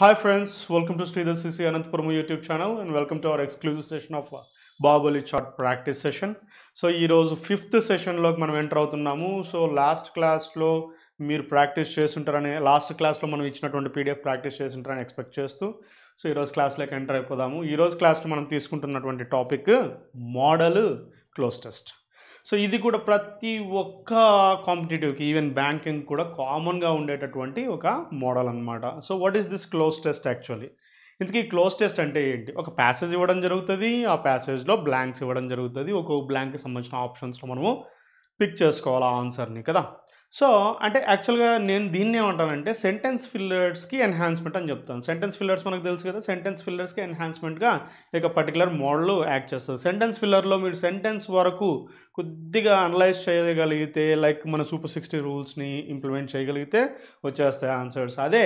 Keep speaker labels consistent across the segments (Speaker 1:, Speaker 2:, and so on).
Speaker 1: Hi friends welcome to Sridhar CC Anantapuram YouTube channel and welcome to our exclusive session of Baahubali chat practice session so ఈరోజు fifth సెషన్లోకి మనం enter అవుతున్నాము so last క్లాస్లో మీరు practice చేస్తుంటారని last క్లాస్లో మనం ఇచ్చినటువంటి పీడిఎఫ్ ప్రాక్టీస్ చేస్తుంటారని ఎక్స్పెక్ట్ చేస్తూ సో ఈరోజు క్లాస్లోకి ఎంటర్ అయిపోదాము ఈరోజు క్లాస్లో మనం తీసుకుంటున్నటువంటి topic model cloze test so ఇది కూడా ప్రతి ఒక్క కాంపిటేటివ్కి ఈవెన్ బ్యాంకింగ్ కూడా కామన్గా ఉండేటటువంటి ఒక మోడల్ అనమాట so what is this cloze test actually ఇంతకీ క్లోజ్ టెస్ట్ అంటే ఏంటి ఒక ప్యాసేజ్ ఇవ్వడం జరుగుతుంది ఆ ప్యాసేజ్లో బ్లాంక్స్ ఇవ్వడం జరుగుతుంది ఒక బ్లాంక్కి సంబంధించిన ఆప్షన్స్లో మనము పిక్ చేసుకోవాలి ఆన్సర్ని కదా సో అంటే యాక్చువల్గా నేను దీన్ని ఏమంటానంటే సెంటెన్స్ ఫిల్లర్స్కి ఎన్హాన్స్మెంట్ అని చెప్తాను సెంటెన్స్ ఫిల్లర్స్ మనకు తెలుసు కదా సెంటెన్స్ ఫిల్లర్స్కి ఎన్హాన్స్మెంట్గా ఇక పర్టికులర్ మోడల్ యాక్ట్ చేస్తుంది సెంటెన్స్ ఫిల్లర్లో మీరు సెంటెన్స్ వరకు కొద్దిగా అనలైజ్ చేయగలిగితే లైక్ మన సూపర్ సిక్స్టీ రూల్స్ని ఇంప్లిమెంట్ చేయగలిగితే వచ్చేస్తాయి ఆన్సర్స్ అదే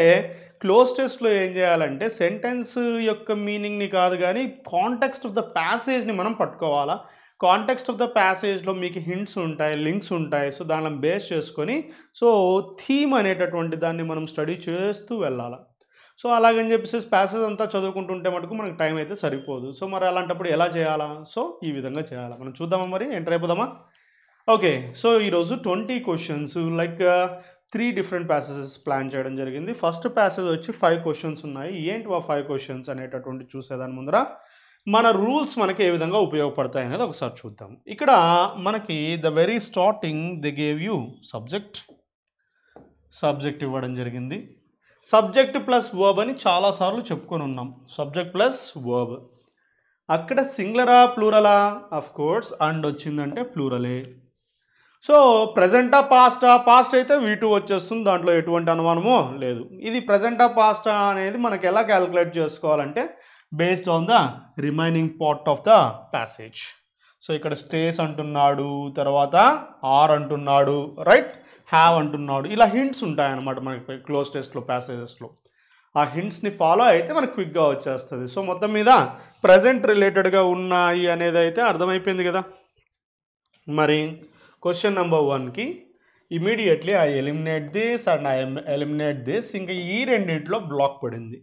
Speaker 1: క్లోజ్ టెస్ట్లో ఏం చేయాలంటే సెంటెన్స్ యొక్క మీనింగ్ని కాదు కానీ కాంటెక్స్ట్ ఆఫ్ ద ప్యాసేజ్ని మనం పట్టుకోవాలా కాంటెక్స్ట్ ఆఫ్ ద ప్యాసేజ్లో మీకు హింట్స్ ఉంటాయి లింక్స్ ఉంటాయి సో దాన్ని బేస్ చేసుకొని సో థీమ్ అనేటటువంటి దాన్ని మనం స్టడీ చేస్తూ వెళ్ళాలి సో అలాగని చెప్పేసి ప్యాసేజ్ అంతా చదువుకుంటుంటే మటుకు మనకు టైం అయితే సరిపోదు సో మరి అలాంటప్పుడు ఎలా చేయాలా సో ఈ విధంగా చేయాలా మనం చూద్దామా మరి ఎంటర్ అయిపోదామా ఓకే సో ఈరోజు twenty questions like three different passages plan చేయడం జరిగింది ఫస్ట్ ప్యాసేజ్ వచ్చి ఫైవ్ క్వశ్చన్స్ ఉన్నాయి ఏంటి ఆ ఫైవ్ క్వశ్చన్స్ అనేటటువంటి చూసేదాని ముందర మన రూల్స్ మనకి ఏ విధంగా ఉపయోగపడతాయి అనేది ఒకసారి చూద్దాం ఇక్కడ మనకి the very starting the gave you subject subject ఇవ్వడం జరిగింది సబ్జెక్ట్ ప్లస్ వర్బ్ అని చాలాసార్లు చెప్పుకొని ఉన్నాం సబ్జెక్ట్ ప్లస్ వర్బ్ అక్కడ సింగులరా ప్లూరలా అఫ్ కోర్స్ అండ్ వచ్చిందంటే ప్లూరలే సో ప్రజెంటా పాస్టా పాస్ట్ అయితే వీటు వచ్చేస్తుంది దాంట్లో ఎటువంటి అనుమానమో లేదు ఇది ప్రజెంటా పాస్టా అనేది మనకు ఎలా క్యాలిక్యులేట్ చేసుకోవాలంటే based on the remaining part of the passage so ఇక్కడ స్టేస్ అంటున్నాడు తర్వాత ఆర్ అంటున్నాడు రైట్ హ్యావ్ అంటున్నాడు ఇలా హింట్స్ ఉంటాయన్నమాట మనకి క్లోజ్ టెస్ట్లో ప్యాసేజెస్లో ఆ హింట్స్ని ఫాలో అయితే మనకు క్విక్గా వచ్చేస్తుంది సో మొత్తం మీద ప్రజెంట్ రిలేటెడ్గా ఉన్నాయి అనేది అయితే అర్థమైపోయింది కదా మరి క్వశ్చన్ నెంబర్ వన్కి immediately I eliminate this and I eliminate this ఇంకా ఈ రెండింటిలో బ్లాక్ పడింది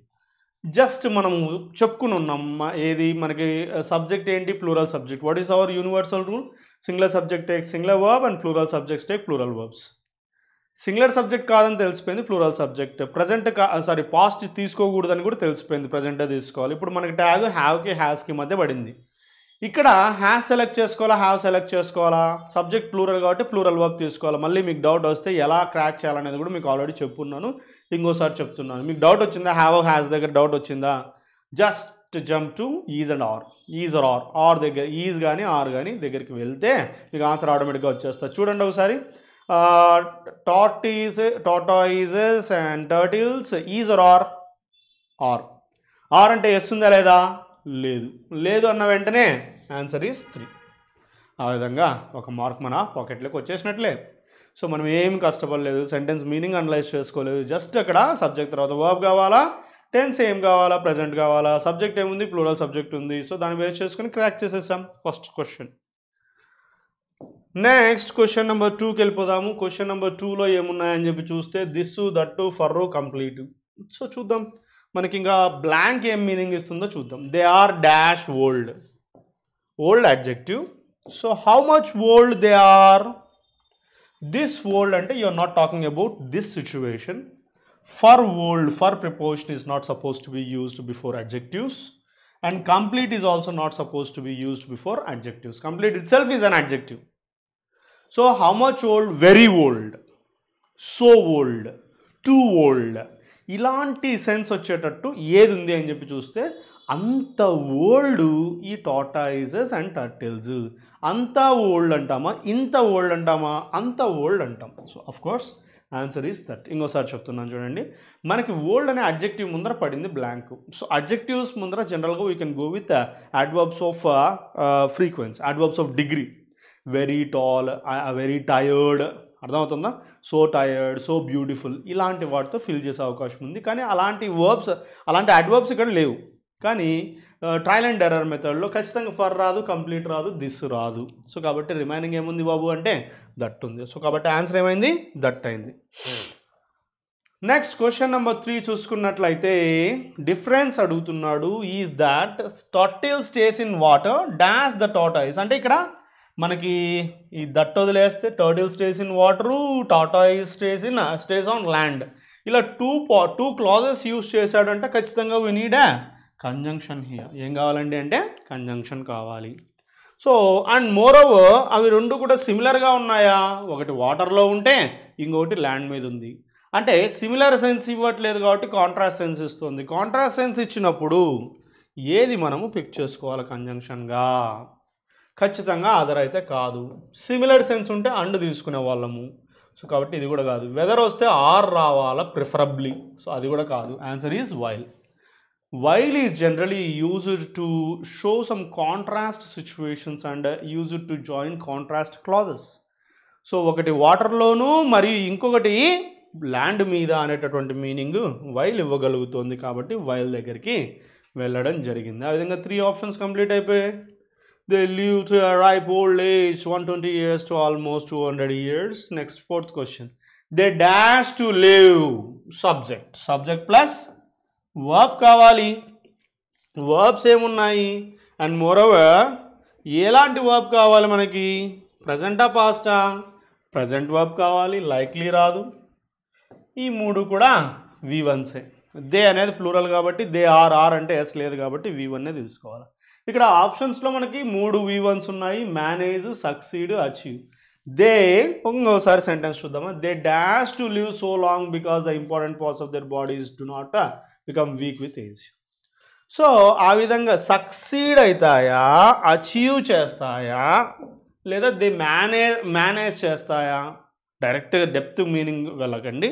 Speaker 1: జస్ట్ మనం చెప్పుకుని ఉన్నాం ఏది మనకి సబ్జెక్ట్ ఏంటి plural subject what is our universal rule singular subject take singular verb and plural subjects take plural verbs singular subject కాదని తెలిసిపోయింది plural subject present sorry past తీసుకోకూడదని కూడా తెలిసిపోయింది ప్రజెంటే తీసుకోవాలి ఇప్పుడు మనకి ట్యాగ్ హ్యావ్కి హ్యాస్కి మధ్య పడింది ఇక్కడ హ్యాస్ సెలెక్ట్ చేసుకోవాలా హ్యావ్ సెలెక్ట్ చేసుకోవాలా సబ్జెక్ట్ ప్లూరల్ కాబట్టి ప్లూరల్ వర్బ్ తీసుకోవాలి మళ్ళీ మీకు డౌట్ వస్తే ఎలా క్రాక్ చేయాలనేది కూడా మీకు ఆల్రెడీ చెప్పున్నాను ఇంకోసారి చెప్తున్నాను మీకు డౌట్ వచ్చిందా హ్యావ్ హ్యాస్ దగ్గర డౌట్ వచ్చిందా just jump to is and are is are are are దగ్గర ఈజ్ కానీ ఆర్ కానీ దగ్గరికి వెళ్తే మీకు ఆన్సర్ ఆటోమేటిక్గా వచ్చేస్తా చూడండి ఒకసారి టాటీస్ tortoises and turtles is are are are are అంటే ఎస్ ఉందా లేదా లేదు లేదు అన్న వెంటనే ఆన్సర్ ఈజ్ త్రీ ఆ విధంగా ఒక మార్క్ మన పాకెట్లోకి వచ్చేసినట్లే సో మనం ఏం కష్టపడలేదు సెంటెన్స్ మీనింగ్ అనలైజ్ చేసుకోలేదు జస్ట్ అక్కడ సబ్జెక్ట్ తర్వాత వర్బ్ కావాలా టెన్స్ ఏం కావాలా ప్రజెంట్ కావాలా సబ్జెక్ట్ ఏముంది ప్లూరల్ సబ్జెక్ట్ ఉంది సో దాన్ని బేస్ చేసుకుని క్రాక్ చేసేసాం first question next question number టూకి వెళ్ళిపోదాము క్వశ్చన్ నెంబర్ టూలో ఏమున్నాయని చెప్పి చూస్తే this that for complete so చూద్దాం మనకి ఇంకా బ్లాంక్ ఏం మీనింగ్ ఇస్తుందో చూద్దాం they are dash old old adjective so how much old they are this world అంటే you are not talking about this situation for world for preposition is not suppose to be used before adjectives and complete is also not suppose to be used before adjectives complete itself is an adjective so how much old very old so old too old ఇలాంటి sense వచ్చేటట్టు ఏది ఉంది అని చెప్పి చూస్తే అంత old ఈ tortoises and turtles అంత ఓల్డ్ అంటామా ఇంత ఓల్డ్ అంటామా అంత ఓల్డ్ అంటాం so of course answer is that ఇంకోసారి చెప్తున్నాను చూడండి మనకి ఓల్డ్ అనే అడ్జెక్టివ్ ముందర పడింది బ్లాంక్ సో అడ్జెక్టివ్స్ ముందర జనరల్గా we can go with adverbs of frequency adverbs of degree very tall very tired అర్థమవుతుందా సో టయర్డ్ సో బ్యూటిఫుల్ ఇలాంటి వాటితో ఫిల్ చేసే అవకాశం ఉంది కానీ అలాంటి వర్బ్స్ అలాంటి అడ్వర్బ్స్ ఇక్కడ లేవు కానీ ట్రయల్ అండ్ ఎర్రర్ మెథడ్లో ఖచ్చితంగా ఫర్ రాదు కంప్లీట్ రాదు దిస్ రాదు సో కాబట్టి రిమైనింగ్ ఏముంది బాబు అంటే దట్ ఉంది సో కాబట్టి ఆన్సర్ ఏమైంది దట్ అయింది నెక్స్ట్ క్వశ్చన్ నెంబర్ త్రీ చూసుకున్నట్లయితే డిఫరెన్స్ అడుగుతున్నాడు is that turtle stays in water డాన్స్ ద టోటాయిస్ అంటే ఇక్కడ మనకి ఈ దట్ వదిలేస్తే turtle stays in water tortoise stays in stays on land ఇలా టూ పా టూ క్లాజెస్ యూస్ చేశాడంటే ఖచ్చితంగా వినీడా కంజంక్షన్ హియర్ ఏం కావాలండి అంటే కంజంక్షన్ కావాలి సో అండ్ మోర్ ఓవర్ అవి రెండు కూడా సిమిలర్గా ఉన్నాయా ఒకటి వాటర్లో ఉంటే ఇంకొకటి ల్యాండ్ మీద ఉంది అంటే సిమిలర్ సెన్స్ ఇవ్వట్లేదు కాబట్టి కాంట్రాస్ట్ సెన్స్ ఇస్తుంది కాంట్రాస్ట్ సెన్స్ ఇచ్చినప్పుడు ఏది మనము పిక్ చేసుకోవాలి కంజంక్షన్గా ఖచ్చితంగా అదర్ అయితే కాదు సిమిలర్ సెన్స్ ఉంటే అండ్ తీసుకునే వాళ్ళము సో కాబట్టి ఇది కూడా కాదు వెదర్ వస్తే ఆర్ రావాలా ప్రిఫరబ్లీ సో అది కూడా కాదు answer is while while is generally used to show some contrast situations and used to join contrast clauses so ఒకటి వాటర్లోను మరియు ఇంకొకటి ల్యాండ్ మీద అనేటటువంటి మీనింగ్ వైల్ ఇవ్వగలుగుతుంది కాబట్టి వైల్ దగ్గరికి వెళ్ళడం జరిగింది ఆ విధంగా త్రీ ఆప్షన్స్ కంప్లీట్ అయిపోయాయి they live to arrive old age one twenty years to almost two hundred years next fourth question they dash to live subject subject plus verb కావాలి verbs ఏమున్నాయి and moreover ఎలాంటి verb కావాలి మనకి ప్రజెంటా పాస్టా present verb కావాలి likely రాదు ఈ మూడు కూడా వి వన్సే దే అనేది ప్లూరల్ కాబట్టి దే ఆర్ ఆర్ అంటే ఎస్ లేదు కాబట్టి వి వన్నే తీసుకోవాలి ఇక్కడ ఆప్షన్స్లో మనకి మూడు వి వన్స్ ఉన్నాయి మేనేజ్ సక్సీడ్ అచీవ్ దే ఇంకోసారి సెంటెన్స్ చూద్దామా they dash to live so long because the important parts of their bodies do not become weak with age so ఆ విధంగా సక్సీడ్ అవుతాయా అచీవ్ చేస్తాయా లేదా ది మేనేజ్ మేనేజ్ చేస్తాయా డైరెక్ట్గా డెప్త్ మీనింగ్ వెళ్ళకండి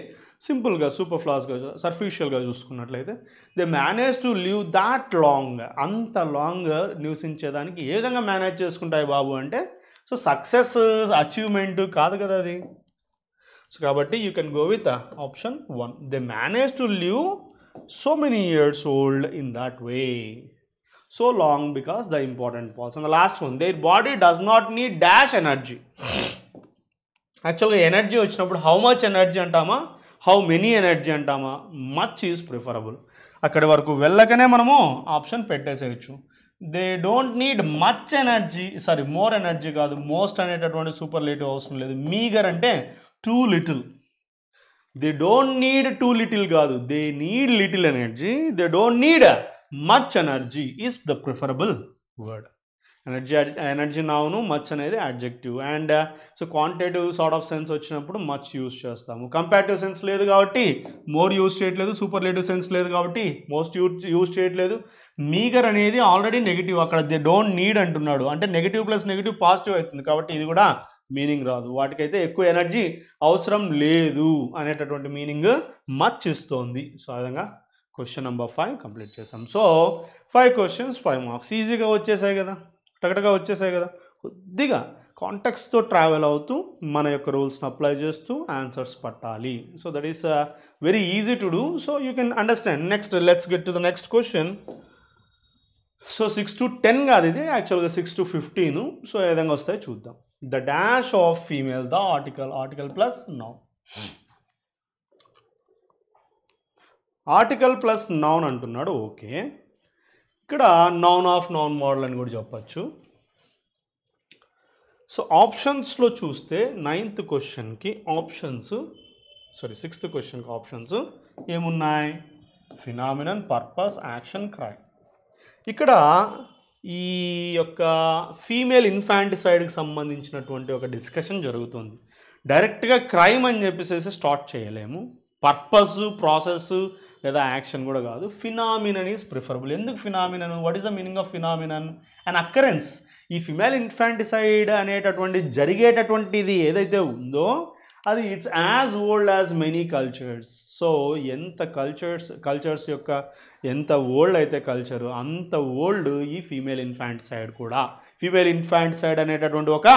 Speaker 1: సింపుల్గా సూపర్ ఫ్లాస్గా సర్ఫిషియల్గా చూసుకున్నట్లయితే they manage to live that long అంత లాంగ్ నివసించేదానికి ఏ విధంగా మేనేజ్ చేసుకుంటాయి బాబు అంటే సో సక్సెస్ అచీవ్మెంట్ కాదు కదా అది సో కాబట్టి you can go with option one the manage to live so many years old in that way so long because the important parts the last one their body does not need dash energy యాక్చువల్గా energy వచ్చినప్పుడు how much energy అంటామా how many energy అంటామా much is preferable అక్కడి వరకు వెళ్ళకనే మనము option పెట్టేసేయచ్చు they don't need much energy sorry more energy కాదు మోస్ట్ అనేటటువంటి సూపర్ లేటివ్ అవసరం లేదు మీగర్ అంటే too little they don't need too little కాదు they need little energy they don't need much energy is the preferable word energy energy నావును much అనేది adjective and so quantitative sort of sense వచ్చినప్పుడు much use చేస్తాము comparative sense లేదు కాబట్టి more use చేయట్లేదు superlative sense లేదు కాబట్టి most use use చేయట్లేదు మీగర్ అనేది ఆల్రెడీ నెగిటివ్ అక్కడ దే డోంట్ నీడ్ అంటున్నాడు అంటే నెగిటివ్ ప్లస్ నెగిటివ్ పాజిటివ్ అవుతుంది కాబట్టి ఇది కూడా మీనింగ్ రాదు వాటికైతే ఎక్కువ ఎనర్జీ అవసరం లేదు అనేటటువంటి మీనింగ్ మచ్ ఇస్తోంది సో ఆ విధంగా క్వశ్చన్ నెంబర్ ఫైవ్ కంప్లీట్ చేసాం so five questions five marks ఈజీగా వచ్చేసాయి కదా టగటగా వచ్చేసాయి కదా కొద్దిగా కాంటాక్ట్స్తో ట్రావెల్ అవుతూ మన యొక్క రూల్స్ని అప్లై చేస్తూ ఆన్సర్స్ పట్టాలి so that is very easy to do so you can understand next let's get to the next question so six to ten కాదు ఇది యాక్చువల్గా సిక్స్ టు ఫిఫ్టీను సో ఏ విధంగా వస్తాయి చూద్దాం the dash of female the article article plus noun article plus noun అంటున్నాడు okay ఇక్కడ noun of noun model అని కూడా చెప్పచ్చు సో ఆప్షన్స్లో చూస్తే నైన్త్ క్వశ్చన్కి ఆప్షన్స్ సారీ సిక్స్త్ క్వశ్చన్కి ఆప్షన్స్ ఏమున్నాయి ఫినామినన్ పర్పస్ యాక్షన్ క్రైమ్ ఇక్కడ ఈ యొక్క ఫీమేల్ ఇన్ఫాంటిసైడ్కి సంబంధించినటువంటి ఒక డిస్కషన్ జరుగుతుంది డైరెక్ట్గా క్రైమ్ అని చెప్పేసి స్టార్ట్ చేయలేము పర్పస్ ప్రాసెస్ లేదా యాక్షన్ కూడా కాదు ఫినామినన్ ఈజ్ ప్రిఫరబుల్ ఎందుకు phenomenon what is the meaning of phenomenon and occurrence ఈ ఫిమేల్ ఇన్ఫాంటిసైడ్ అనేటటువంటి జరిగేటటువంటిది ఏదైతే ఉందో అది it's as old as many cultures so ఎంత కల్చర్స్ కల్చర్స్ యొక్క ఎంత ఓల్డ్ అయితే కల్చరు అంత ఓల్డ్ ఈ ఫీమేల్ ఇన్ఫాంట్ సైడ్ కూడా ఫీమేల్ ఇన్ఫాంట్ సైడ్ అనేటటువంటి ఒక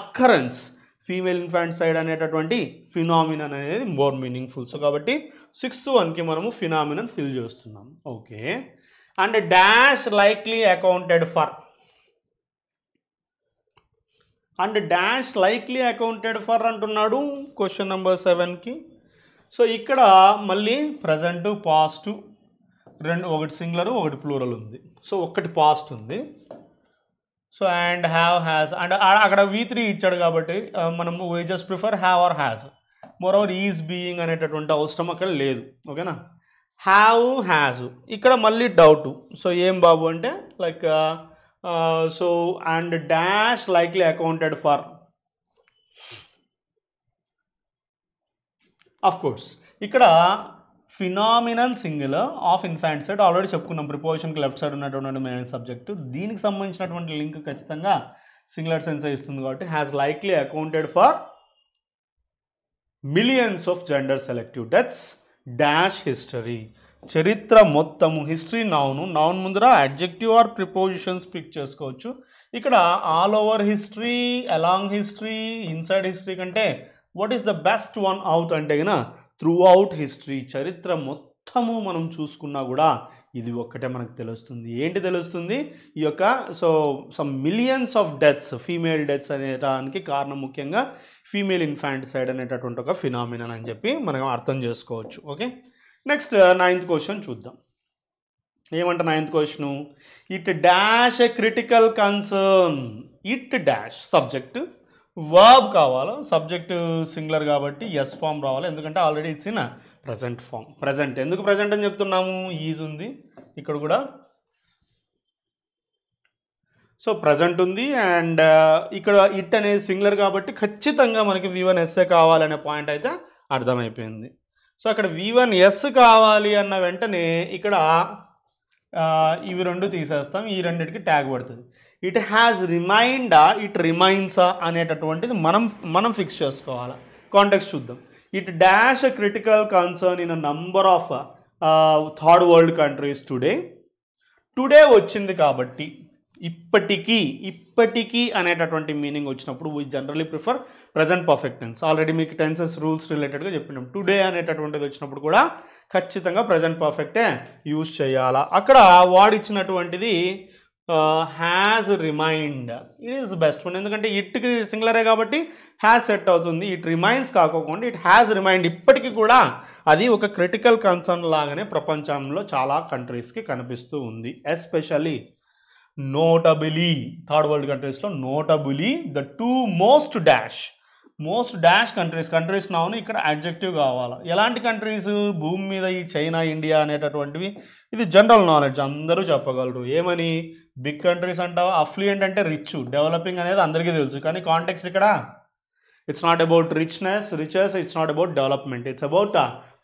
Speaker 1: అక్కరెన్స్ ఫీమేల్ ఇన్ఫాంట్ సైడ్ అనేటటువంటి ఫినామినన్ అనేది మోర్ మీనింగ్ఫుల్ సో కాబట్టి సిక్స్త్ వన్కి మనము ఫినామినన్ ఫిల్ చేస్తున్నాం okay and dash likely accounted for and dash likely accounted for అంటున్నాడు క్వశ్చన్ నెంబర్ సెవెన్కి సో ఇక్కడ మళ్ళీ ప్రజెంట్ పాస్ట్ రెండు ఒకటి సింగులర్ ఒకటి ప్లూరల్ ఉంది సో ఒక్కటి పాస్ట్ ఉంది so and have has and అక్కడ వి త్రీ ఇచ్చాడు కాబట్టి మనం we just prefer have or has moreover is being అనేటటువంటి అవసరం అక్కడ లేదు ఓకేనా హ్యావ్ హ్యాజ్ ఇక్కడ మళ్ళీ డౌటు సో ఏం బాబు అంటే like so and dash likely accounted for of course ఇక్కడ phenomenon single of infanticide already చెప్పుకున్నాం ప్రిపోజిషన్కి లెఫ్ట్ సైడ్ ఉన్నటువంటి మెయిన్ సబ్జెక్టు దీనికి సంబంధించినటువంటి లింక్ ఖచ్చితంగా సింగులర్ సెన్స్ ఇస్తుంది కాబట్టి has likely accounted for millions of gender selective deaths dash history చరిత్ర మొత్తము హిస్టరీ నౌను నౌన్ ముందర అడ్జెక్టివ్ ఆర్ ప్రిపోజిషన్స్ పిక్ చేసుకోవచ్చు ఇక్కడ all over history along history inside history కంటే what is the best one out అంటే కదా through out history చరిత్ర మొత్తము మనం చూసుకున్నా కూడా ఇది ఒక్కటే మనకు తెలుస్తుంది ఏంటి తెలుస్తుంది ఈ యొక్క so some millions of deaths female deaths అనేటానికి కారణం ముఖ్యంగా ఫీమేల్ ఇన్ఫాంటిసైడ్ అనేటటువంటి ఒక ఫినామినన్ అని చెప్పి మనం అర్థం చేసుకోవచ్చు okay next ninth uh, question చూద్దాం ఏమంట ninth question it dash a critical concern it dash subject verb కావాలి సబ్జెక్ట్ సింగులర్ కాబట్టి ఎస్ ఫామ్ రావాలి ఎందుకంటే already it's present form present ఎందుకు ప్రజెంట్ అని చెప్తున్నాము ఈజ్ ఉంది ఇక్కడ కూడా సో ప్రజెంట్ ఉంది అండ్ uh, ఇక్కడ ఇట్ అనేది సింగులర్ కాబట్టి ఖచ్చితంగా మనకి వి వన్ ఎస్ఏ కావాలనే పాయింట్ అయితే అర్థమైపోయింది సో అక్కడ వి వన్ ఎస్ కావాలి అన్న వెంటనే ఇక్కడ ఇవి రెండు తీసేస్తాం ఈ రెండింటికి ట్యాగ్ పడుతుంది ఇట్ హ్యాస్ రిమైండా ఇట్ రిమైండ్సా అనేటటువంటిది మనం మనం ఫిక్స్ చేసుకోవాలి కాంటెక్స్ చూద్దాం it dash critical concern in number of third world countries today today వచ్చింది కాబట్టి ఇప్పటికీ ఇప్పటికీ అనేటటువంటి మీనింగ్ వచ్చినప్పుడు we generally prefer present perfect tense already మీకు టెన్సెస్ రూల్స్ రిలేటెడ్గా చెప్పినాం టుడే అనేటటువంటిది వచ్చినప్పుడు కూడా ఖచ్చితంగా ప్రజెంట్ పర్ఫెక్టే యూజ్ చేయాలా అక్కడ వాడిచ్చినటువంటిది has remained is best one ఎందుకంటే ఇట్కి సింగులరే కాబట్టి హ్యాజ్ సెట్ అవుతుంది ఇట్ రిమైన్స్ కాకోకుండా ఇట్ హ్యాజ్ రిమైండ్ ఇప్పటికీ కూడా అది ఒక క్రిటికల్ కన్సర్న్ లాగానే ప్రపంచంలో చాలా కంట్రీస్కి కనిపిస్తూ ఉంది ఎస్పెషలీ నోటబులీ థర్డ్ వరల్డ్ కంట్రీస్లో notably the two most dash most dash countries countries నావును ఇక్కడ అడ్జెక్టివ్ కావాలి ఎలాంటి కంట్రీస్ భూమి మీద ఈ చైనా ఇండియా అనేటటువంటివి ఇది జనరల్ నాలెడ్జ్ అందరూ చెప్పగలరు ఏమని బిగ్ కంట్రీస్ అంటావా అఫ్లియంట్ అంటే రిచ్ డెవలపింగ్ అనేది అందరికీ తెలుసు కానీ కాంటెక్స్ ఇక్కడ it's not about richness riches it's not about development it's about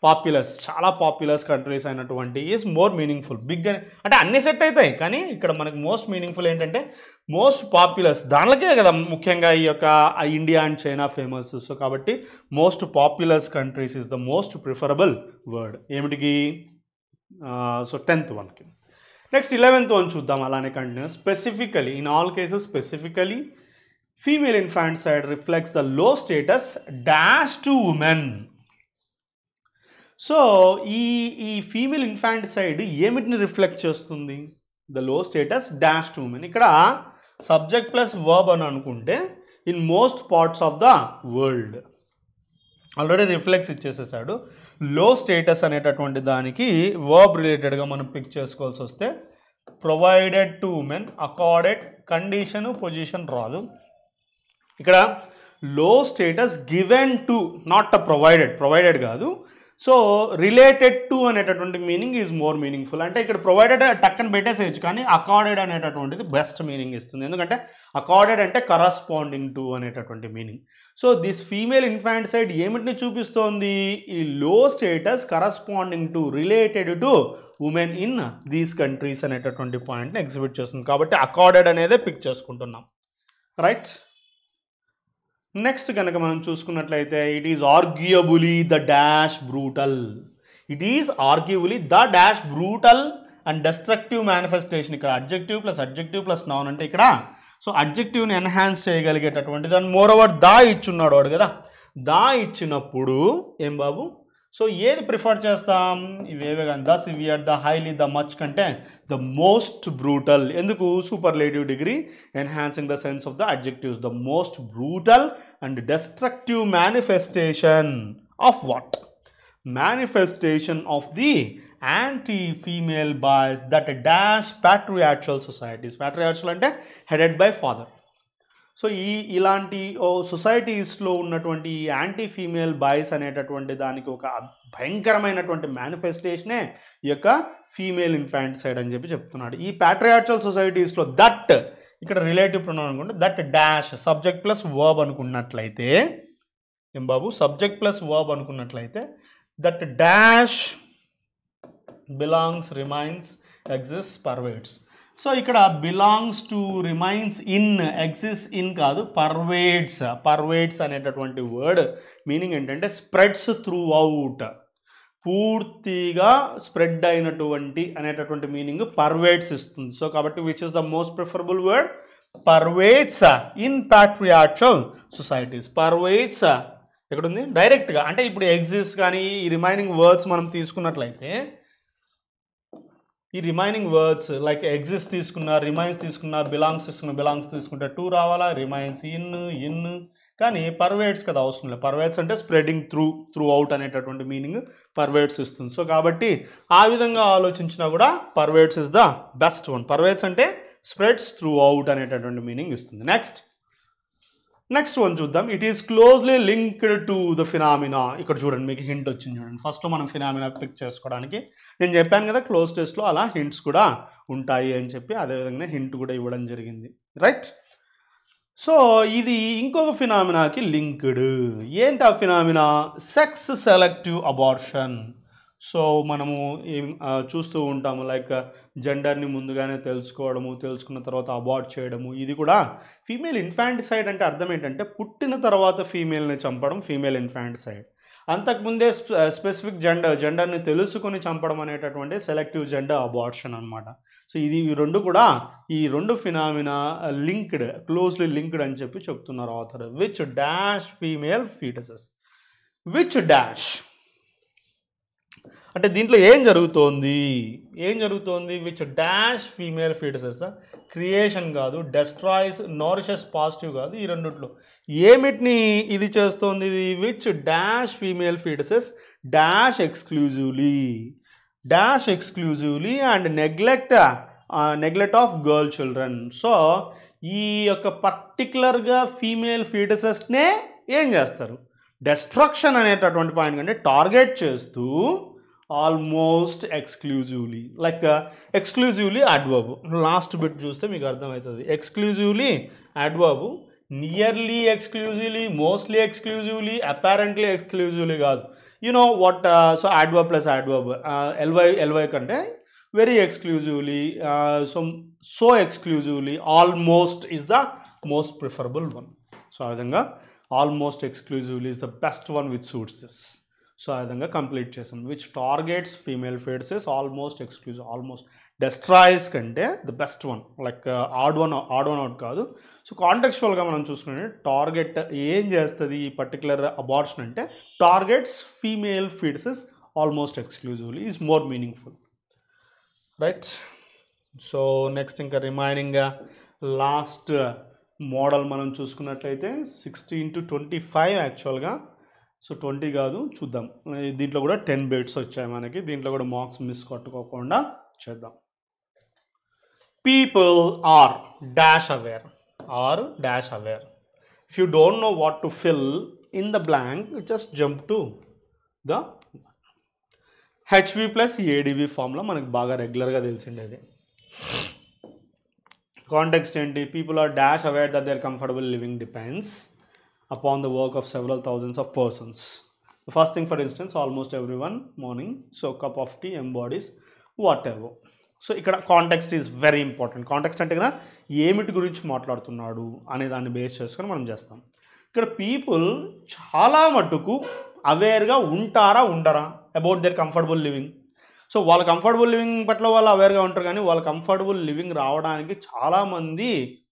Speaker 1: populous చాలా పాపులర్స్ కంట్రీస్ అయినటువంటి ఈజ్ మోర్ మీనింగ్ఫుల్ బిగ్ అంటే అన్ని సెట్ అవుతాయి కానీ ఇక్కడ మనకి మోస్ట్ మీనింగ్ఫుల్ ఏంటంటే మోస్ట్ పాపులర్స్ దానికే కదా ముఖ్యంగా ఈ యొక్క India and China famous so కాబట్టి most populous countries is the most preferable word ఏమిటికి సో టెన్త్ వన్కి నెక్స్ట్ ఇలెవెన్త్ వన్ చూద్దాం అలానే continue specifically in all cases specifically female infanticide reflects the low status dash to women so ఈ ఈ female infanticide ఏమిటిని reflect చేస్తుంది the low status dash to women ఇక్కడ subject plus verb అని అనుకుంటే in most parts of the world already reflects ఇచ్చేసేసాడు low status అనేటటువంటి దానికి వర్బ్ రిలేటెడ్గా మనం పిక్ చేసుకోవాల్సి వస్తే provided to women accorded condition position రాదు ఇక్కడ low status given to not provided provided కాదు సో రిలేటెడ్ టు అనేటటువంటి మీనింగ్ ఈజ్ మోర్ మీనింగ్ఫుల్ అంటే ఇక్కడ ప్రొవైడెడ్ టక్కన పెట్టేసేయచ్చు కానీ అకార్డెడ్ అనేటటువంటిది బెస్ట్ మీనింగ్ ఇస్తుంది ఎందుకంటే అకార్డెడ్ అంటే కరస్పాండింగ్ టు అనేటటువంటి meaning so this female infanticide ఏమిటిని చూపిస్తోంది ఈ low status corresponding to related to women in these countries అనేటటువంటి పాయింట్ని ఎగ్జిబిట్ చేస్తుంది కాబట్టి అకార్డెడ్ అనేదే పిక్ చేసుకుంటున్నాం రైట్ నెక్స్ట్ కనుక మనం చూసుకున్నట్లయితే it is arguably the dash brutal it is arguably the dash brutal and destructive manifestation ఇక్కడ adjective plus adjective plus noun అంటే ఇక్కడ సో అడ్జెక్టివ్ని ఎన్హాన్స్ చేయగలిగేటటువంటిది అండ్ మోర్ ఓవర్ దా ఇచ్చున్నాడు వాడు కదా దా ఇచ్చినప్పుడు ఏం బాబు సో ఏది ప్రిఫర్ చేస్తాం ఇవేవే కానీ thus are the highly the much కంటే ద మోస్ట్ బ్రూటల్ ఎందుకు లేటివ్ degree enhancing the sense of the adjectives the most brutal and destructive manifestation of what manifestation of the anti female bias that dash patriarchal societies patriarchal అంటే headed by father so ఈ ఇలాంటి సొసైటీస్లో ఉన్నటువంటి ఈ anti female boys అనేటటువంటి దానికి ఒక భయంకరమైనటువంటి మేనిఫెస్టేషనే ఈ యొక్క ఫీమేల్ ఇన్ఫాంట్ సైడ్ అని చెప్పి చెప్తున్నాడు ఈ ప్యాట్రియాచువల్ సొసైటీస్లో దట్ ఇక్కడ రిలేటివ్ ప్రొనౌన్ అనుకుంటే that dash subject plus verb అనుకున్నట్లయితే ఏం బాబు సబ్జెక్ట్ ప్లస్ వర్బ్ అనుకున్నట్లయితే that dash belongs remains exist pervades so ఇక్కడ belongs to remains in exist in కాదు పర్వేడ్స్ పర్వేడ్స్ అనేటటువంటి వర్డ్ మీనింగ్ ఏంటంటే స్ప్రెడ్స్ త్రూ అవుట్ పూర్తిగా స్ప్రెడ్ అయినటువంటి అనేటటువంటి మీనింగ్ పర్వేడ్స్ ఇస్తుంది సో కాబట్టి which is the most preferable word pervades in patriarchal societies pervades ఎక్కడుంది డైరెక్ట్గా అంటే ఇప్పుడు ఎగ్జిస్ కానీ ఈ రిమైనింగ్ వర్డ్స్ మనం తీసుకున్నట్లయితే ఈ రిమైనింగ్ వర్డ్స్ లైక్ ఎగ్జిస్ట్ తీసుకున్నా రిమైన్స్ తీసుకున్నా బిలాంగ్స్ తీసుకున్నా బిలాంగ్స్ తీసుకుంటే టూ రావాలా రిమైన్స్ ఇన్ ఇన్ కానీ పర్వేట్స్ కదా అవసరం లేదు పర్వేట్స్ అంటే స్ప్రెడింగ్ త్రూ త్రూ అవుట్ అనేటటువంటి మీనింగ్ పర్వేట్స్ ఇస్తుంది సో కాబట్టి ఆ విధంగా ఆలోచించినా కూడా pervades is the best one pervades అంటే స్ప్రెడ్స్ త్రూ అవుట్ అనేటటువంటి మీనింగ్ ఇస్తుంది నెక్స్ట్ నెక్స్ట్ వన్ చూద్దాం it is closely linked to the phenomena ఇక్కడ చూడండి మీకు హింట్ వచ్చింది చూడండి ఫస్ట్ మనం ఫినామినా పిక్ చేసుకోవడానికి నేను చెప్పాను కదా క్లోజ్ టెస్ట్లో అలా హింట్స్ కూడా ఉంటాయి అని చెప్పి అదేవిధంగా హింట్ కూడా ఇవ్వడం జరిగింది రైట్ సో ఇది ఇంకొక ఫినామినాకి లింక్డ్ ఏంటి ఆ phenomena sex selective abortion so మనము చూస్తూ ఉంటాము లైక్ జెండర్ని ముందుగానే తెలుసుకోవడము తెలుసుకున్న తర్వాత అబార్ట్ చేయడము ఇది కూడా ఫీమేల్ సైడ్ అంటే అర్థం ఏంటంటే పుట్టిన తర్వాత ఫీమేల్ని చంపడం ఫీమేల్ సైడ్ అంతకుముందే స్పెసిఫిక్ జెండర్ జెండర్ని తెలుసుకుని చంపడం అనేటటువంటి సెలెక్టివ్ జెండర్ అబార్షన్ అనమాట సో ఇది ఈ రెండు కూడా ఈ రెండు ఫినామినా లింక్డ్ క్లోజ్లీ లింక్డ్ అని చెప్పి చెప్తున్నారు author which dash female fetuses which dash అంటే దీంట్లో ఏం జరుగుతోంది ఏం జరుగుతోంది which dash female fetuses creation కాదు డెస్ట్రాయిస్ నోరిషస్ పాజిటివ్ కాదు ఈ రెండిట్లో ఏమిటిని ఇది చేస్తోంది ఇది which dash female fetuses dash exclusively dash exclusively and neglect neglect of girl children so ఈ యొక్క పర్టికులర్గా ఫీమేల్ ఫీటసెస్నే ఏం చేస్తారు డెస్ట్రక్షన్ అనేటటువంటి పాయింట్ కంటే టార్గెట్ చేస్తూ almost exclusively like uh, exclusively adverb last bit చూస్తే మీకు అర్థమవుతుంది exclusively adverb nearly exclusively mostly exclusively apparently exclusively కాదు no what so uh, adverb plus adverb L Y uh, L Y కంటే very exclusively so so exclusively almost is the most preferable one so ఆ విధంగా almost exclusively is the best one with suits this so ఆ విధంగా complete చేసాం which targets female fetuses almost exclusive almost destroys కంటే the best one like odd one odd one out కాదు so కాంటెక్చువల్గా మనం చూసుకుంటే టార్గెట్ ఏం చేస్తుంది ఈ పర్టికులర్ అబార్షన్ అంటే targets female fetuses almost exclusively is more meaningful right so next ఇంకా రిమైనింగ్ లాస్ట్ మోడల్ మనం చూసుకున్నట్లయితే సిక్స్టీన్ టు ట్వంటీ ఫైవ్ యాక్చువల్గా సో ట్వంటీ కాదు చూద్దాం దీంట్లో కూడా టెన్ బెడ్స్ వచ్చాయి మనకి దీంట్లో కూడా మార్క్స్ మిస్ కొట్టుకోకుండా చేద్దాం people are dash aware are dash aware if you don't know what to fill in the blank just jump to the HV plus ADV ఫామ్లో మనకు బాగా రెగ్యులర్గా తెలిసిండేది కాంటెక్స్ట్ ఏంటి people are dash aware that their comfortable living depends upon the work of several thousands of persons. The first thing for instance almost everyone morning so cup of tea embodies whatever. So ఇక్కడ context is very important context అంటే కదా ఏమిటి గురించి మాట్లాడుతున్నాడు అనే దాన్ని base చేసుకొని మనం చేస్తాం ఇక్కడ పీపుల్ చాలా మట్టుకు అవేర్గా ఉంటారా ఉండరా about their comfortable living so వాళ్ళ కంఫర్టబుల్ లివింగ్ పట్ల వాళ్ళు అవేర్గా ఉంటారు కానీ వాళ్ళ కంఫర్టబుల్ లివింగ్ రావడానికి చాలామంది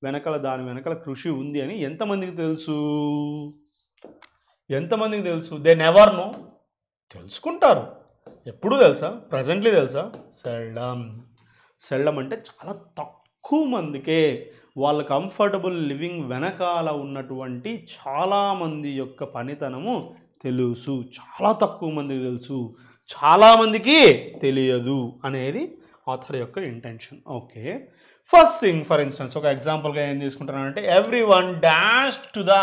Speaker 1: వెనకల దాని వెనకల కృషి ఉంది అని ఎంతమందికి తెలుసు ఎంతమందికి తెలుసు దే నెవర్ నో తెలుసుకుంటారు ఎప్పుడు తెలుసా ప్రజెంట్లీ తెలుసా సెల్డమ్ సెల్డమ్ అంటే చాలా తక్కువ మందికే వాళ్ళ కంఫర్టబుల్ లివింగ్ వెనకాల ఉన్నటువంటి చాలామంది యొక్క పనితనము తెలుసు చాలా తక్కువ మందికి తెలుసు చాలామందికి తెలియదు అనేది ఆథర్ యొక్క intention okay first thing for instance ఒక ఎగ్జాంపుల్గా ఏం తీసుకుంటానంటే everyone dash to the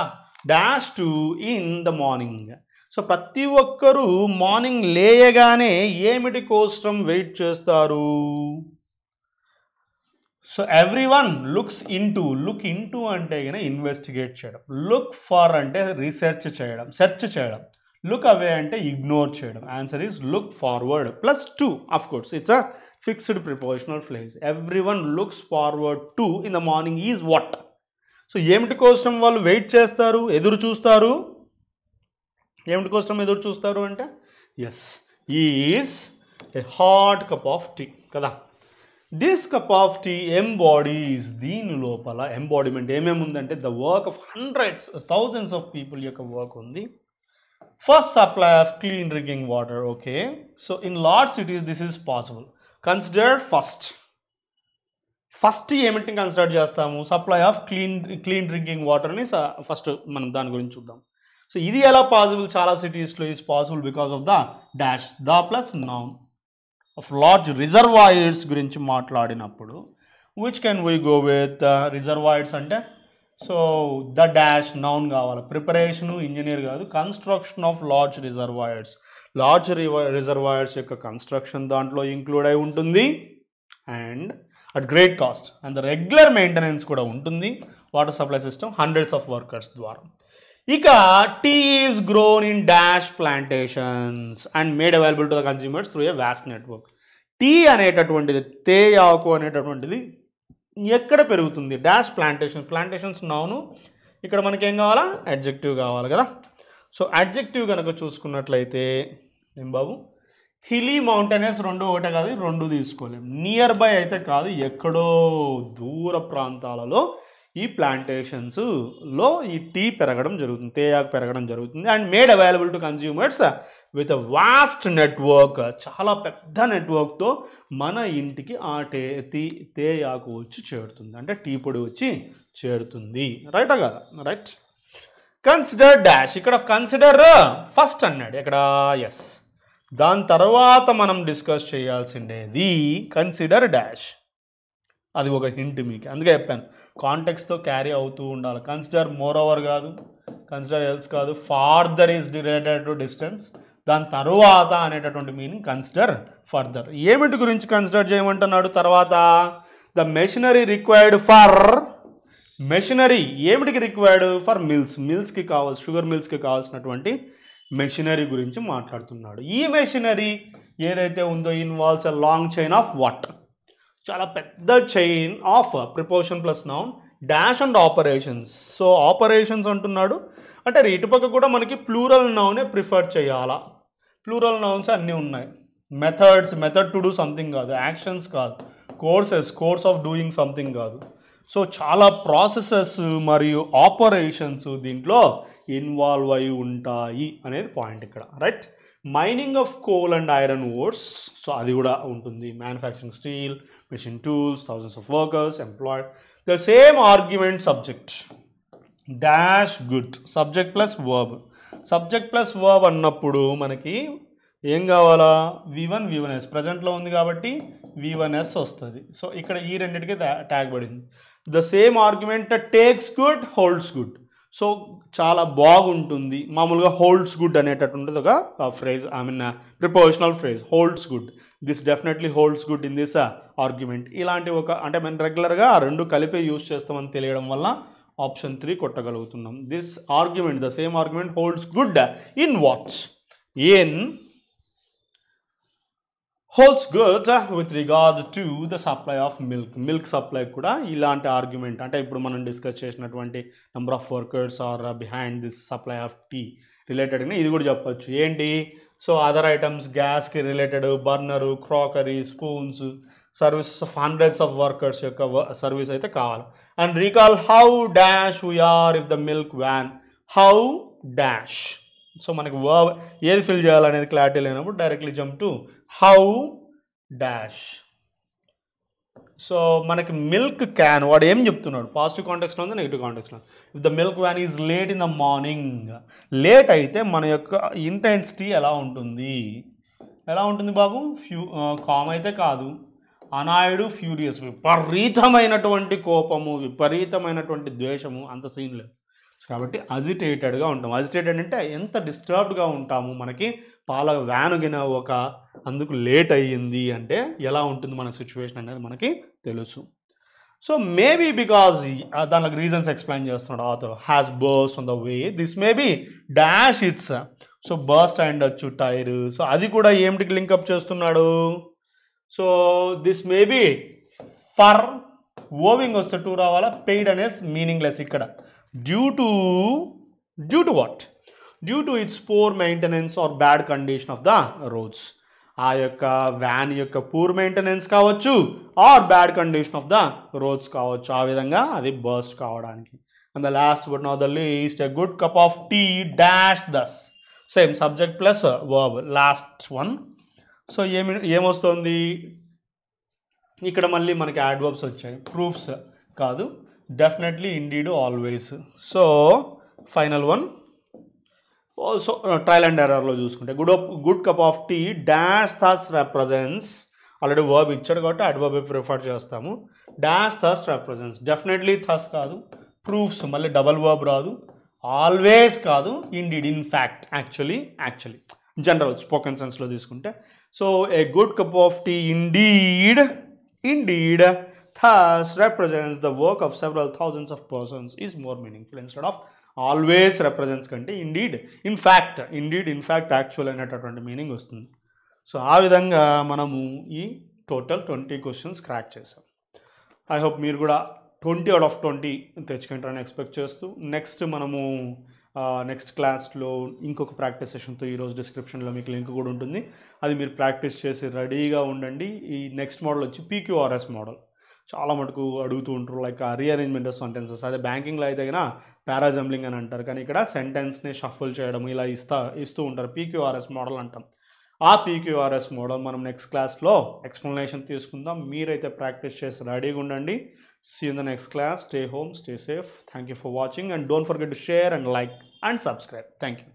Speaker 1: dash to in the morning so ప్రతి ఒక్కరూ మార్నింగ్ లేయగానే ఏమిటి కోసం వెయిట్ చేస్తారు so everyone looks into look into అంటే కానీ ఇన్వెస్టిగేట్ చేయడం లుక్ ఫార్ అంటే రీసెర్చ్ చేయడం సెర్చ్ చేయడం లుక్ అవే అంటే ఇగ్నోర్ చేయడం answer is look forward plus to of course it's a fixed prepositional phrase every everyone looks forward to in the morning is what so ఏమిటి కోసం వాళ్ళు wait చేస్తారు ఎదురు చూస్తారు ఏమిటి కోసం ఎదురు చూస్తారు అంటే yes is a hot cup of tea కదా this cup of tea embodies దీని లోపల ఎంబాడీమెంట్ ఏమేమి ఉందంటే the work of hundreds thousands of people యొక్క వర్క్ ఉంది first supply of clean drinking water okay so in large cities this is possible consider first first emitting consider chestamu supply of clean clean drinking water ni first manam dan gurinchi chuddam so idi ela possible chala cities lo is possible because of the dash the plus noun of large reservoirs gurinchi maatladinappudu which can we go with uh, reservoirs ante so the dash noun కావాలి preparation engineer కాదు construction of large reservoirs large reservoirs యొక్క construction దాంట్లో include అయి ఉంటుంది and at great cost and the regular maintenance కూడా ఉంటుంది water supply system hundreds of workers ద్వారా ఇక tea is grown in dash plantations and made available to the consumers through a vast network tea అనేటటువంటిది తేయాకు అనేటటువంటిది ఎక్కడ పెరుగుతుంది dash plantation plantations noun ఇక్కడ మనకేం కావాలా అడ్జెక్టివ్ కావాలి కదా సో అడ్జెక్టివ్ కనుక చూసుకున్నట్లయితే ఏం బాబు హిలీ మౌంటైనర్స్ రెండు ఒకటే కాదు రెండు తీసుకోలేము నియర్ బై అయితే కాదు ఎక్కడో దూర ప్రాంతాలలో ఈ ప్లాంటేషన్స్లో ఈ టీ పెరగడం జరుగుతుంది తేయాకు పెరగడం జరుగుతుంది and made available to consumers with vast network చాలా పెద్ద నెట్వర్క్తో మన ఇంటికి ఆ టే తీ తేయాకు వచ్చి చేరుతుంది అంటే టీ పొడి వచ్చి చేరుతుంది రైటా కదా రైట్ కన్సిడర్ డాష్ ఇక్కడ కన్సిడర్ ఫస్ట్ అన్నాడు ఇక్కడ ఎస్ దాని తర్వాత మనం డిస్కస్ చేయాల్సిండేది కన్సిడర్ డాష్ అది ఒక హింట్ మీకు అందుకే చెప్పాను కాంటెక్స్తో క్యారీ అవుతూ ఉండాలి కన్సిడర్ మోర్ ఓవర్ కాదు కన్సిడర్ ఎల్స్ కాదు farther is related to distance దాని తరువాత అనేటటువంటి మీనింగ్ కన్సిడర్ ఫర్దర్ ఏమిటి గురించి కన్సిడర్ చేయమంటున్నాడు తర్వాత the machinery required for machinery ఏమిటికి రిక్వైర్డ్ ఫర్ మిల్స్ మిల్స్కి కావాల్సి షుగర్ మిల్స్కి కావాల్సినటువంటి మెషినరీ గురించి మాట్లాడుతున్నాడు ఈ మెషినరీ ఏదైతే ఉందో involves a long chain of what చాలా పెద్ద chain of preposition plus noun dash and operations so operations అంటున్నాడు అంటే ఇటుపక్క కూడా మనకి ప్లూరల్ నౌనే ప్రిఫర్ చేయాలా ప్లూరల్ నౌన్స్ అన్నీ ఉన్నాయి methods method to do something కాదు యాక్షన్స్ కాదు courses course of doing something కాదు సో చాలా ప్రాసెసెస్ మరియు ఆపరేషన్స్ దీంట్లో ఇన్వాల్వ్ అయి ఉంటాయి అనేది పాయింట్ ఇక్కడ right mining of coal and iron ores so అది కూడా ఉంటుంది manufacturing steel machine tools thousands of workers employ the same argument subject dash good subject plus verb subject plus verb అన్నప్పుడు మనకి ఏం కావాలా V one V one S ప్రజెంట్లో ఉంది కాబట్టి వి వన్ ఎస్ వస్తుంది సో ఇక్కడ ఈ రెండింటికి ట్యాగ్ పడింది the same argument takes good holds good so చాలా బాగుంటుంది మామూలుగా హోల్డ్స్ గుడ్ అనేటట్టు ఉంటుంది ఒక phrase I mean prepositional phrase holds good this definitely holds good in this argument ఇలాంటి ఒక అంటే మనం రెగ్యులర్గా ఆ రెండు కలిపే యూజ్ చేస్తామని తెలియడం వల్ల ఆప్షన్ త్రీ కొట్టగలుగుతున్నాం this argument the same argument holds good in what in holds good with regard to the supply of milk milk supply కూడా ఇలాంటి ఆర్గ్యుమెంట్ అంటే ఇప్పుడు మనం డిస్కస్ చేసినటువంటి number of workers are behind this supply of tea రిలేటెడ్గా ఇది కూడా చెప్పచ్చు ఏంటి సో అదర్ ఐటమ్స్ గ్యాస్కి related burner crockery spoons services of hundreds of workers యొక్క సర్వీస్ అయితే కావాలి and recall how dash we are if the milk van how dash so మనకి వర్ ఏది ఫిల్ చేయాలనేది క్లారిటీ లేనప్పుడు directly jump to how dash so మనకి మిల్క్ క్యాన్ వాడు ఏం చెప్తున్నాడు పాజిటివ్ కాంటెక్స్లో ఉంది నెగిటివ్ కాంటెక్స్లో if the milk van is late in the morning late అయితే మన యొక్క ఇంటెన్సిటీ ఎలా ఉంటుంది ఎలా ఉంటుంది బాబు ఫ్యూ కామ్ అయితే కాదు అనాయుడు ఫ్యూరియస్ విపరీతమైనటువంటి కోపము విపరీతమైనటువంటి ద్వేషము అంత సీన్ లేదు కాబట్టి అజిటేటెడ్గా ఉంటాం అజిటేటెడ్ అంటే ఎంత డిస్టర్బ్డ్గా ఉంటాము మనకి పాల వ్యానుగిన ఒక అందుకు లేట్ అయ్యింది అంటే ఎలా ఉంటుంది మన సిచ్యువేషన్ అనేది మనకి తెలుసు సో మేబీ బికాజ్ దానికి రీజన్స్ ఎక్స్ప్లెయిన్ చేస్తున్నాడు author has burst on the way this maybe dash it's so burst and వచ్చు టైర్ సో అది కూడా ఏమిటికి లింకప్ చేస్తున్నాడు so this may for owing వస్తే టూ రావాలా పెయిడ్ అనేస్ మీనింగ్లెస్ ఇక్కడ due to due to what due to it's poor maintenance or bad condition of the roads ఆ యొక్క వ్యాన్ యొక్క పూర్ మెయింటెనెన్స్ కావచ్చు or bad condition of the roads కావచ్చు ఆ విధంగా అది బర్స్ట్ కావడానికి and the last but not the least a good cup of tea dash thus same subject plus verb last one so ఏమి ఏమొస్తుంది ఇక్కడ మళ్ళీ మనకి యాడ్వర్బ్స్ వచ్చాయి ప్రూఫ్స్ కాదు definitely indeed always so final one so trial and ఎర్రర్లో చూసుకుంటే good good cup of tea dash thus represents already verb ఇచ్చాడు కాబట్టి అడ్వర్బ్ ప్రిఫర్ చేస్తాము dash thus represents definitely thus కాదు ప్రూఫ్స్ మళ్ళీ డబల్ వర్బ్ రాదు ఆల్వేస్ కాదు indeed in fact actually actually general spoken సెన్స్లో తీసుకుంటే So a good cup of tea indeed indeed, thus represents the work of several thousands of persons is more meaningful instead of always represents కంటే indeed in fact indeed in fact actual అనేటటువంటి meaning వస్తుంది so ఆ విధంగా మనము ఈ total twenty questions crack చేసాం I hope మీరు కూడా ట్వంటీ అవుట్ ఆఫ్ ట్వంటీ తెచ్చుకుంటారని ఎక్స్పెక్ట్ చేస్తూ నెక్స్ట్ మనము నెక్స్ట్ క్లాస్లో ఇంకొక ప్రాక్టీస్ సెషన్తో ఈరోజు డిస్క్రిప్షన్లో మీకు లింక్ కూడా ఉంటుంది అది మీరు ప్రాక్టీస్ చేసి రెడీగా ఉండండి ఈ నెక్స్ట్ మోడల్ వచ్చి పీక్యూఆర్ఎస్ మోడల్ చాలా మటుకు అడుగుతూ ఉంటారు లైక్ రీఅరేంజ్మెంట్ ఆఫ్ సెంటెన్సెస్ అదే బ్యాంకింగ్లో అయితే కనుక పారాజంబ్లింగ్ అని అంటారు కానీ ఇక్కడ సెంటెన్స్ని షఫుల్ చేయడం ఇలా ఇస్తా ఇస్తూ ఉంటారు పీక్యూఆర్ఎస్ మోడల్ అంటాం ఆ పీక్యూఆర్ఎస్ మోడల్ మనం నెక్స్ట్ క్లాస్లో ఎక్స్ప్లెనేషన్ తీసుకుందాం మీరైతే ప్రాక్టీస్ చేసి రెడీగా ఉండండి See you in the next class. Stay home, stay safe. Thank you for watching and don't forget to share and like and subscribe. Thank you.